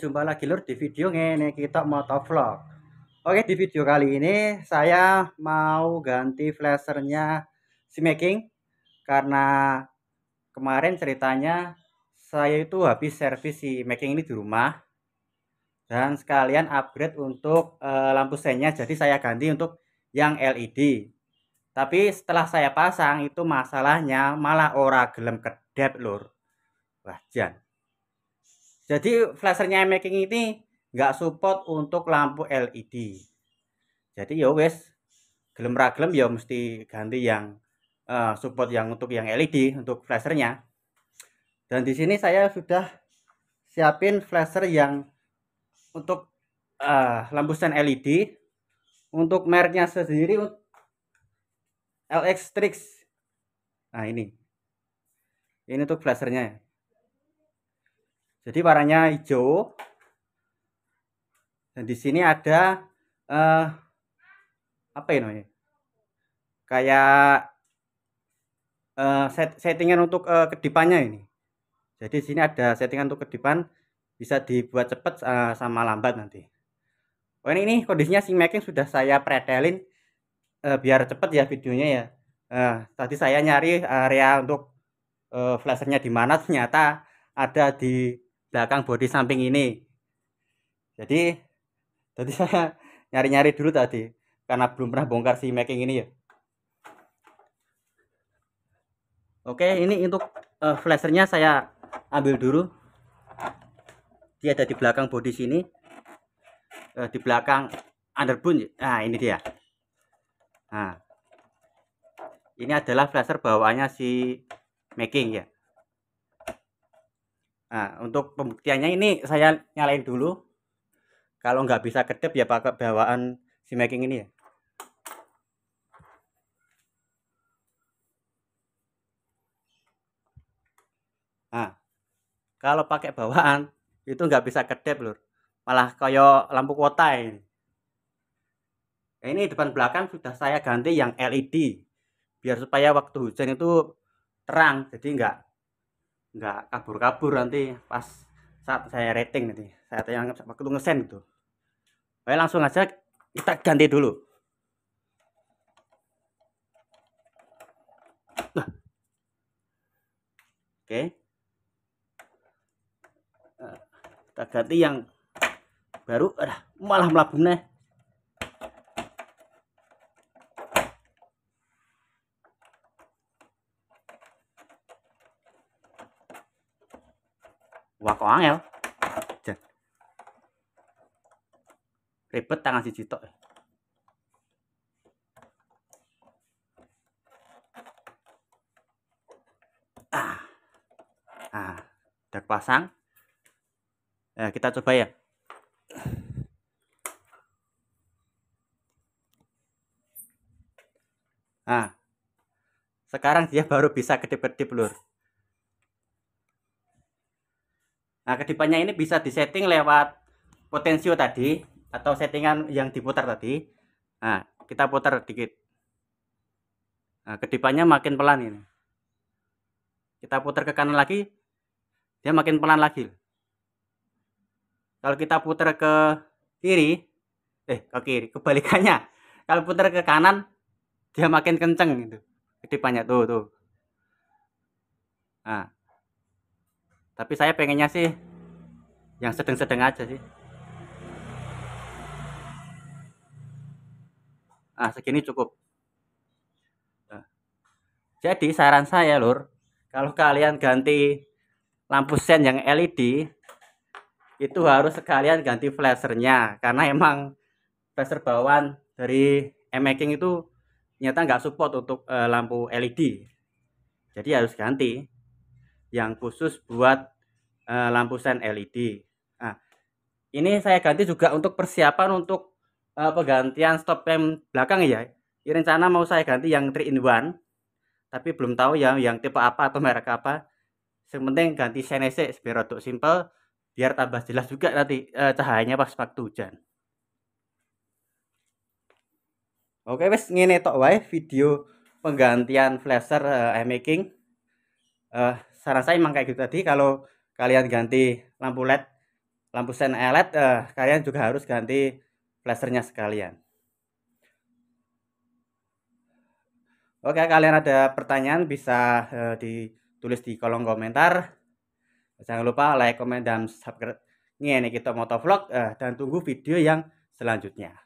jumpa lagi lur di video ngene kita motovlog oke di video kali ini saya mau ganti flashernya si making karena kemarin ceritanya saya itu habis servis si making ini di rumah dan sekalian upgrade untuk e, lampu senya jadi saya ganti untuk yang LED tapi setelah saya pasang itu masalahnya malah ora gelem kedep lur wah jangan jadi flashernya making ini nggak support untuk lampu LED. Jadi ya wes gelem ragilem ya mesti ganti yang uh, support yang untuk yang LED untuk flashernya. Dan di sini saya sudah siapin flasher yang untuk uh, lampu stand e LED untuk mereknya sendiri LX Trix. Nah ini. Ini untuk flashernya jadi warnanya hijau. Dan di sini ada eh, apa ini? Ya Kayak eh, set, settingan untuk eh, kedipannya ini. Jadi di sini ada settingan untuk kedipan bisa dibuat cepat eh, sama lambat nanti. Oh ini, ini kondisinya si making sudah saya pretelin eh, biar cepat ya videonya ya. Eh, tadi saya nyari area untuk eh, flashernya di mana ternyata ada di belakang bodi samping ini jadi tadi saya nyari-nyari dulu tadi karena belum pernah bongkar si making ini ya oke ini untuk uh, flashernya saya ambil dulu dia ada di belakang bodi sini uh, di belakang underbun ya. nah ini dia nah ini adalah flasher bawaannya si making ya Nah, untuk pembuktiannya ini saya nyalain dulu. Kalau nggak bisa kedep ya pakai bawaan si making ini ya. Nah, kalau pakai bawaan itu nggak bisa kedep lur. Malah kayak lampu kota ini. Eh, ini depan belakang sudah saya ganti yang LED biar supaya waktu hujan itu terang jadi nggak nggak kabur-kabur nanti pas saat saya rating nanti saya sepak waktu ngesen gitu Oke langsung aja kita ganti dulu nah. oke nah, kita ganti yang baru malah melabuh nih Wah kok angel. Ribet tangan si Cito. Ah. Ah, udah pasang. Ya, eh, kita coba ya. Nah, sekarang dia baru bisa kedip-kedip lur. Nah, kedipannya ini bisa disetting lewat potensio tadi atau settingan yang diputar tadi. Nah, kita putar sedikit Nah, kedipannya makin pelan ini. Kita putar ke kanan lagi, dia makin pelan lagi. Kalau kita putar ke kiri, eh ke kiri, kebalikannya. Kalau putar ke kanan, dia makin kenceng itu Kedipannya tuh tuh. Nah, tapi saya pengennya sih yang sedang-sedang aja sih nah segini cukup nah, jadi saran saya lur kalau kalian ganti lampu sen yang LED itu harus sekalian ganti flashernya karena emang flasher bawaan dari Emaking itu ternyata nggak support untuk eh, lampu LED jadi harus ganti yang khusus buat e, lampu sen LED. Nah, ini saya ganti juga untuk persiapan untuk e, penggantian stop lamp belakang ya. Ini rencana mau saya ganti yang 3 in 1 tapi belum tahu yang yang tipe apa atau merek apa. Yang penting ganti cnc e, biar untuk simple biar tambah jelas juga nanti e, cahayanya pas waktu hujan. Oke wes ngene tok wae video penggantian flasher uh, making. Uh, saran saya memang kayak gitu tadi kalau kalian ganti lampu led lampu sen led eh, kalian juga harus ganti flashernya sekalian Oke, kalian ada pertanyaan bisa eh, ditulis di kolom komentar. Jangan lupa like, comment, dan subscribe. Ini kita motovlog eh, dan tunggu video yang selanjutnya.